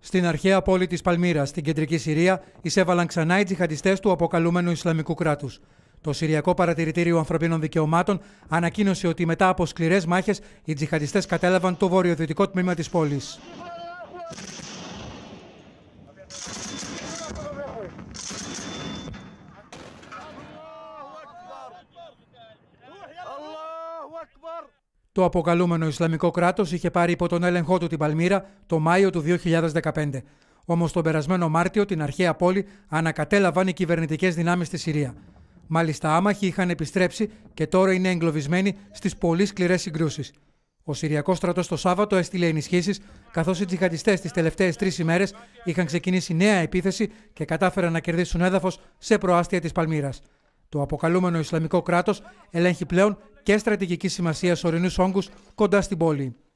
Στην αρχαία πόλη της Παλμύρας, στην κεντρική Συρία, εισέβαλαν ξανά οι τζιχαντιστές του αποκαλούμενου Ισλαμικού κράτους. Το Συριακό Παρατηρητήριο Ανθρωπίνων Δικαιωμάτων ανακοίνωσε ότι μετά από σκληρές μάχες, οι τζιχαντιστές κατέλαβαν το βορειοδυτικό τμήμα της πόλης. Το αποκαλούμενο Ισλαμικό κράτος είχε πάρει υπό τον έλεγχό του την Παλμύρα το Μάιο του 2015. Όμως τον περασμένο Μάρτιο την αρχαία πόλη ανακατέλαβαν οι κυβερνητικές δυνάμεις στη Συρία. Μάλιστα, άμαχοι είχαν επιστρέψει και τώρα είναι εγκλωβισμένοι στις πολύ σκληρές συγκρούσεις. Ο Συριακός στρατός το Σάββατο έστειλε ενισχύσεις, καθώς οι τζιχαντιστές τις τελευταίες τρεις ημέρες είχαν ξεκινήσει νέα επίθεση και κατάφεραν να κερδίσουν έδαφος σε προάστια της Παλμύρας. Το αποκαλούμενο Ισλαμικό κράτος ελέγχει πλέον και στρατηγικής σημασίας ορεινού όγκου κοντά στην πόλη.